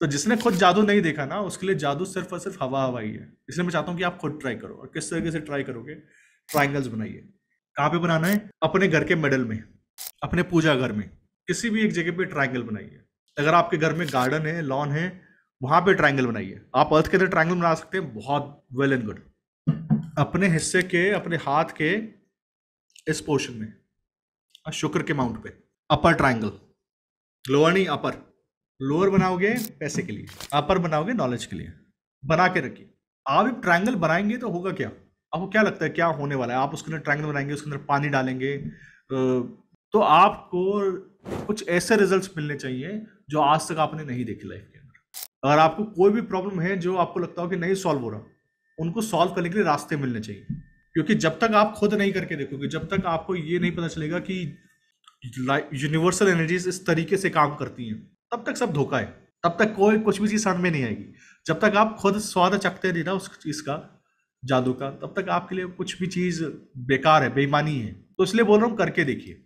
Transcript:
तो जिसने खुद जादू नहीं देखा ना उसके लिए जादू सिर्फ और सिर्फ हवा हवाई है इसलिए मैं चाहता हूँ कि आप खुद ट्राई करो और किस तरीके से ट्राई करोगे ट्राइंगल्स बनाइए कहाँ पे बनाना है अपने घर के मेडल में अपने पूजा घर में किसी भी एक जगह पे ट्राइंगल बनाइए अगर आपके घर में गार्डन है लॉन है वहां पे ट्राइंगल बनाइए आप अर्थ के अंदर ट्राइंगल बना सकते हैं बहुत वेल एंड गुड अपने हिस्से के अपने हाथ के इस पोर्शन में शुक्र के माउंट पे अपर ट्राइंगल लोअर नहीं अपर लोअर बनाओगे पैसे के लिए अपर बनाओगे नॉलेज के लिए बना के रखिए आप एक ट्राइंगल बनाएंगे तो होगा क्या आपको क्या लगता है क्या होने वाला है आप उसके अंदर ट्राइंगल बनाएंगे उसके अंदर पानी डालेंगे तो आपको कुछ ऐसे रिजल्ट्स मिलने चाहिए जो आज तक आपने नहीं देखे लाइफ के अंदर अगर आपको कोई भी प्रॉब्लम है जो आपको लगता हो कि नहीं सॉल्व हो रहा उनको सॉल्व करने के लिए रास्ते मिलने चाहिए क्योंकि जब तक आप खुद नहीं करके देखोगे जब तक आपको ये नहीं पता चलेगा कि यूनिवर्सल एनर्जीज इस तरीके से काम करती हैं तब तक सब धोखा है तब तक कोई कुछ भी चीज़ समझ में नहीं आएगी जब तक आप खुद स्वाद चखते नहीं ना उस चीज़ का जादू का तब तक आपके लिए कुछ भी चीज़ बेकार है बेईमानी है तो इसलिए बोल रहा हूँ करके देखिए